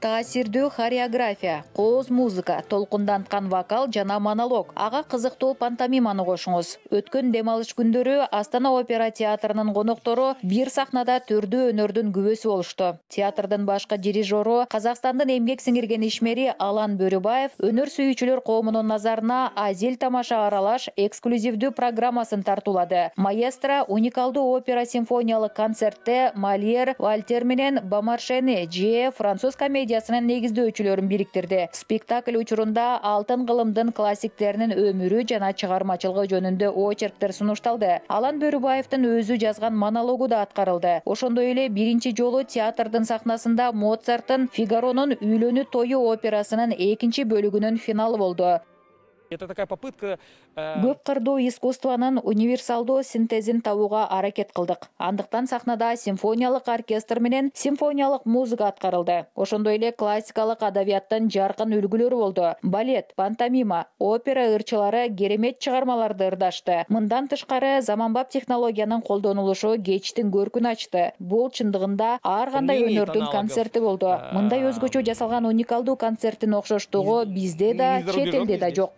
таасирдөө хореография кооз музыка толкунданткан вокал жана монолог ага кызыктуу пантомиманы кошуңуз өткөн дем алыш күндөрү астана опера театрынын коноктору бир сахнада түрдүү өнөрдүн күбөсү болушту театрдын башкы дирижеру казакстандын эмгек сиңирген ишмери алан бөрүбаев өнөр сүйүүчүлөр коомунун назарына азил тамаша аралаш эксклюзивдүү программасын тартуулады маэстро уникалдуу опера симфониялык концертте мальер вальтер менен бамаршени же француз комедия медиасынын негиздөөчүлөрүн бириктирди спектакль учурунда алтын кылымдын классиктеринин өмүрү жана чыгармачылыгы жөнүндө очерктер сунушталды алан бөрүбаевдин өзү жазган монологу да аткарылды ошондой эле биринчи жолу театрдын сахнасында моцарттын фигаронун үйлөнүү тою операсынын экинчи бөлүгүнүн финалы болду это такая попытка э, көп кырдуу искусствонун синтезин табууга аракет қылдық. Андықтан сахнада симфониялық оркестр менен симфониялық музыка аткарылды ошондой эле классикалық адабияттын жарқын үлгілер болды балет пантомима опера ырчылары керемет чығармаларды ырдашты мындан тышкары заманбап технологияның колдонулушу кечтин көркін ашты. Бұл чындыгында ар кандай концерті болды. мындай өзгөчө жасалған уникалдуу концерттин окшоштугу бізде да чет да